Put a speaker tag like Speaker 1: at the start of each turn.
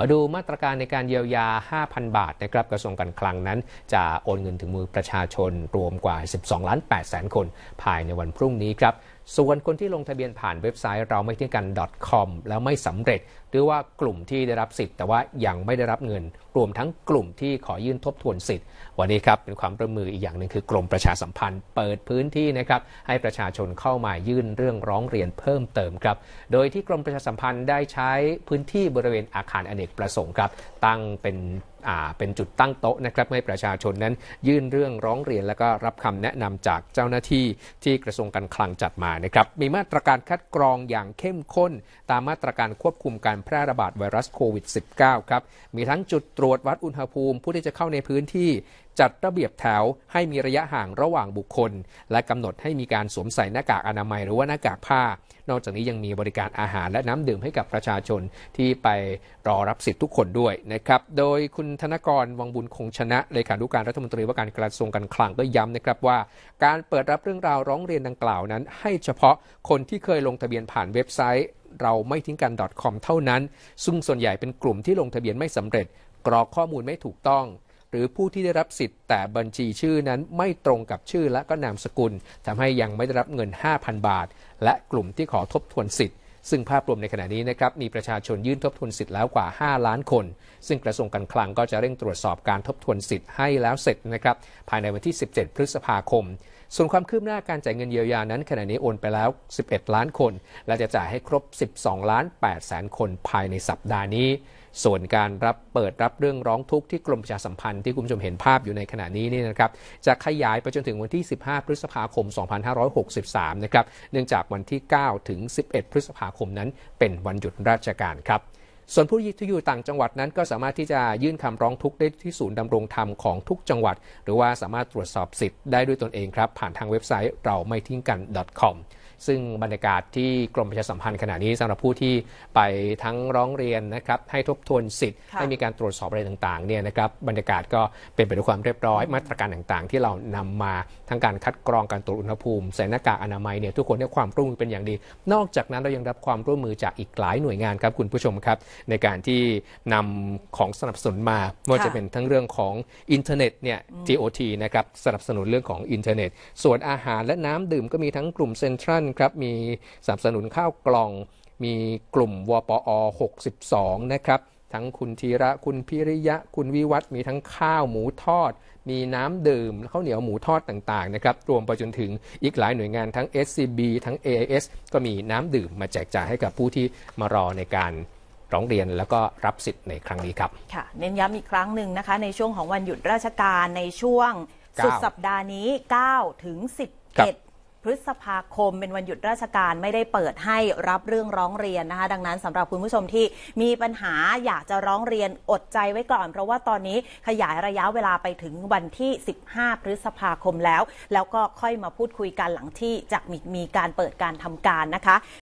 Speaker 1: มาดูมาตรการในการเยียวยา 5,000 บาทนะครับกระทรวงการคลังนั้น จะโอนเงินถึงมือประชาชนรวมกว่า 12ล้าน8แสนคนภายในวันพรุ่งนี้ครับส่วนคนที่ลงทะเบียนผ่านเว็บไซต์เราไม่ทิ้งกัน .com แล้วไม่สำเร็จ หรือว่ากลุ่มที่ได้รับสิทธิ์ แต่ว่ายังไม่ได้รับเงินรวมทั้งกลุ่มที่ขอยื่นทบทวนสิทธิ์วันนี้ครับเป็นความประมมืออีกอย่างหนึ่งคือกรมประชาสัมพันธ์ เปิดพื้นที่นะครับให้ประชาชนเข้ามายื่นเรื่องร้องเรียนเพิ่มเติมครับ โดยที่กรมประชาสัมพันธ์ได้ใช้พื้นที่บริเวณอาคารอเนกประสงค์ครับตั้งเป็นเป็นจุดตั้งโต๊ะนะครับให้ประชาชนนั้น ยื่นเรื่องร้องเรียนและก็รับคำแนะนำจากเจ้าหน้าที่ที่กระทรวงการคลังจัดมานะครับ มีมาตรการคัดกรองอย่างเข้มข้นตามมาตรการควบคุมการแพร่ระบาดไวรัสโควิด -19 ครับ มีทั้งจุดตรวจวัดอุณหภูมิผู้ที่จะเข้าในพื้นที่จัดระเบียบแถวให้มีระยะห่างระหว่างบุคคล และกำหนดให้มีการสวมใส่หน้ากากอนามัยหรือว่าหน้ากากผ้า นอกจากนี้ยังมีบริการอาหารและน้ำดื่มให้กับประชาชน ที่ไปรอรับสิทธิ์ทุกคนด้วยนะครับ โดยคุณธนกรวังบุญคงชนะ เลขานุการรัฐมนตรีว่าการกระทรวงการคลังก็ย้ำนะครับว่า การเปิดรับเรื่องราวร้องเรียนดังกล่าวนั้น ให้เฉพาะคนที่เคยลงทะเบียนผ่านเว็บไซต์เราไม่ทิ้งกัน .com เท่านั้นซึ่งส่วนใหญ่เป็นกลุ่มที่ลงทะเบียนไม่สำเร็จ กรอกข้อมูลไม่ถูกต้องหรือผู้ที่ได้รับสิทธิ์แต่บัญชีชื่อนั้นไม่ตรงกับชื่อและก็นามสกุล ทำให้ยังไม่ได้รับเงิน 5,000 บาท และกลุ่มที่ขอทบทวนสิทธิ์ซึ่งภาพรวมในขณะนี้นะครับมีประชาชนยื่นทบทวนสิทธิ์แล้วกว่า 5 ล้านคน ซึ่งกระทรวงการคลังก็จะเร่งตรวจสอบการทบทวนสิทธิ์ให้แล้วเสร็จนะครับภายในวันที่ 17 พฤษภาคมส่วนความคืบหน้าการจ่ายเงินเยียวยานั้น ขณะนี้โอนไปแล้ว 11 ล้านคนและจะจ่ายให้ครบ12ล้าน8แสนคนภายในสัปดาห์นี้ส่วนการรับเปิดรับเรื่องร้องทุกข์ที่กรมประชาสัมพันธ์ที่คุณผู้ชมเห็นภาพอยู่ในขณะนี้นี่นะครับจะขยายไปจนถึงวันที่ 15 พฤษภาคม 2563นะครับเนื่องจากวันที่ 9 ถึง 11 พฤษภาคมนั้นเป็นวันหยุดราชการครับส่วนผู้ที่อยู่ต่างจังหวัดนั้นก็สามารถที่จะยื่นคำร้องทุกข์ได้ที่ศูนย์ดำรงธรรมของทุกจังหวัด หรือว่าสามารถตรวจสอบสิทธิ์ได้ด้วยตนเองครับ ผ่านทางเว็บไซต์เราไม่ทิ้งกัน .com ซึ่งบรรยากาศที่กรมประชาสัมพันธ์ขณะนี้สำหรับผู้ที่ไปทั้งร้องเรียนนะครับ ให้ทบทวนสิทธิ์ให้มีการตรวจสอบอะไรต่างๆเนี่ยนะครับบรรยากาศก็เป็นไปด้วยความเรียบร้อยมาตรการต่างๆ ที่เรานำมาทั้งการคัดกรองการตรวจอุณหภูมิใส่หน้ากากอนามัยเนี่ยทุกคนได้ความร่วมมือเป็นอย่างดี นอกจากนั้นเรายังรับความร่วมมือจากอีกหลายหน่วยงานครับคุณผู้ชมครับในการที่นำของสนับสนุนมา ไม่ว่าจะเป็นทั้งเรื่องของอินเทอร์เน็ตเนี่ย GOT นะครับสนับสนุนเรื่องของอินเทอร์เน็ต ส่วนอาหารและน้ำดื่มก็มีทั้งกลุ่มเซ็นทรัลครับ มีสนับสนุนข้าวกล่อง มีกลุ่มวปอ 62 นะครับ ทั้งคุณธีระ คุณพิริยะ คุณวิวัฒมีทั้งข้าวหมูทอด มีน้ำดื่มข้าวเหนียวหมูทอดต่างๆนะครับ รวมไปจนถึงอีกหลายหน่วยงานทั้ง SCB ทั้ง AIS ก็มีน้ำดื่มมาแจกจ่ายให้กับผู้ที่มารอในการร้องเรียนแล้วก็รับสิทธิ์ในครั้งนี้ครับ
Speaker 2: ค่ะ เน้นย้ำอีกครั้งหนึ่งนะคะ ในช่วงของวันหยุดราชการในช่วงสุดสัปดาห์นี้ 9 ถึง11 พฤษภาคม เป็นวันหยุดราชการไม่ได้เปิดให้รับเรื่องร้องเรียนนะคะ ดังนั้นสำหรับคุณผู้ชมที่มีปัญหาอยากจะร้องเรียนอดใจไว้ก่อน เพราะว่าตอนนี้ขยายระยะเวลาไปถึงวันที่ 15 พฤษภาคมแล้ว แล้วก็ค่อยมาพูดคุยกันหลังที่จะมีมีการเปิดการทำการนะคะ